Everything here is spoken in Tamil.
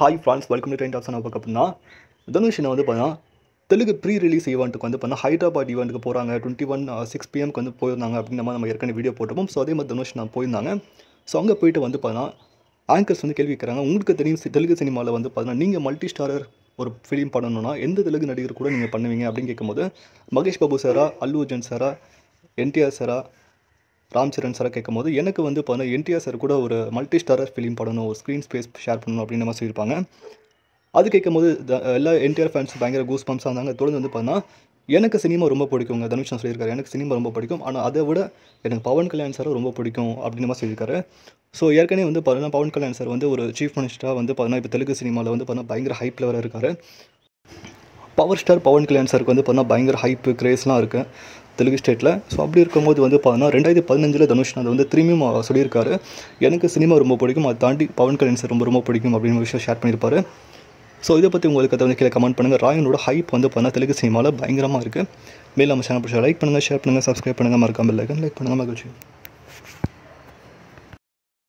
hi friends welcome to trend option பார்க்க அப்படின்னா தனுஷ் என்ன வந்து பார்த்தீங்கன்னா தெலுங்கு ப்ரீ ரிலீஸ் ஈவெண்ட்டுக்கு வந்து பார்த்தா ஹைதராபாத் ஈவெண்ட்டுக்கு போகிறாங்க டுவெண்ட்டி ஒன் uh, சிக்ஸ் பிஎம்க்கு வந்து போயிருந்தாங்க அப்படிங்கிற மாதிரி நம்ம ஏற்கனவே வீடியோ போட்டோம் ஸோ அதே மாதிரி தனுஷ் நான் போயிருந்தாங்க ஸோ அங்கே போயிட்டு வந்து பார்த்தீங்கன்னா ஆங்கர்ஸ் வந்து கேள்வி கேட்குறாங்க உங்களுக்கு தெரியும் தெலுங்கு சினிமாவில் வந்து பார்த்தீங்கன்னா நீங்கள் மல்டி ஸ்டாரர் ஒரு ஃபிலிம் பண்ணணும்னா எந்த தெலுங்கு நடிகர் கூட நீங்கள் பண்ணுவீங்க அப்படின்னு கேட்கும்போது மகேஷ் பாபு சாரா அல்லு அர்ஜுன் சாரா என்டிஆர் சாரா ராம் சரண் சாரை கேட்கும் போது எனக்கு வந்து பார்த்தா என்டிஆர் சார் கூட ஒரு மல்டி ஸ்டாரர் ஃபிலிம் பண்ணணும் ஒரு ஸ்க்ரீன் ஸ்பேஸ் ஷேர் பண்ணணும் அப்படின்னு மாதிரி சொல்லியிருப்பாங்க அது கேட்கும் போது எல்லா என்டிஆர் ஃபேன்ஸ் பயங்கர கூஸ் பம்ப்ஸாக இருந்தாங்க தொடர்ந்து வந்து பார்த்தீங்கன்னா எனக்கு சினிமா ரொம்ப பிடிக்குங்க தனுஷ் நான் சொல்லியிருக்காரு எனக்கு சினிமா ரொம்ப பிடிக்கும் ஆனால் அதை விட எனக்கு பவன் கல்யாண் சார் ரொம்ப பிடிக்கும் அப்படின்னு மாதிரி சொல்லியிருக்காரு ஸோ ஏற்கனவே வந்து பார்த்தீங்கன்னா பவன் கல்யாண் சார் வந்து ஒரு சீஃப் மினிஸ்டராக வந்து பார்த்தீங்கன்னா இப்போ தெலுங்கு சினிமாவில் வந்து பார்த்தீங்கன்னா பயங்கர ஹைப்பில் வர இருக்கார் பவர் ஸ்டார் பவன் கல்யாண் சாருக்கு வந்து பார்த்தீங்கன்னா பயங்கர ஹைப்பு கிரேஸ்லாம் இருக்குது தெலுங்கு ஸ்டேட்டில் ஸோ அப்படி இருக்கும்போது வந்து பார்த்தோன்னா ரெண்டாயிரத்தி பதினஞ்சில் தனுஷ் அதை வந்து திரும்பியும் சொல்லியிருக்காரு எனக்கு சினிமா ரொம்ப பிடிக்கும் அதை தாண்டி பவன் கல்யாண் சார் ரொம்ப ரொம்ப பிடிக்கும் அப்படின்னு விஷயம் ஷேர் பண்ணியிருப்பார் ஸோ இதை பற்றி உங்களுக்கு அதை வந்து கீழே கமெண்ட் பண்ணுங்கள் ராயனோட ஹைப் வந்து பார்த்தீங்கன்னா தெலுங்கு சினிமாவில் பயங்கரமாக இருக்குது மேலும் நம்ம சேனல் பிடிச்சா லைக் பண்ணுங்கள் ஷேர் பண்ணுங்கள் சப்ஸ்கிரைப் பண்ணுங்கள் மறக்காமல் லைக் பண்ணுங்கள் மகிழ்ச்சி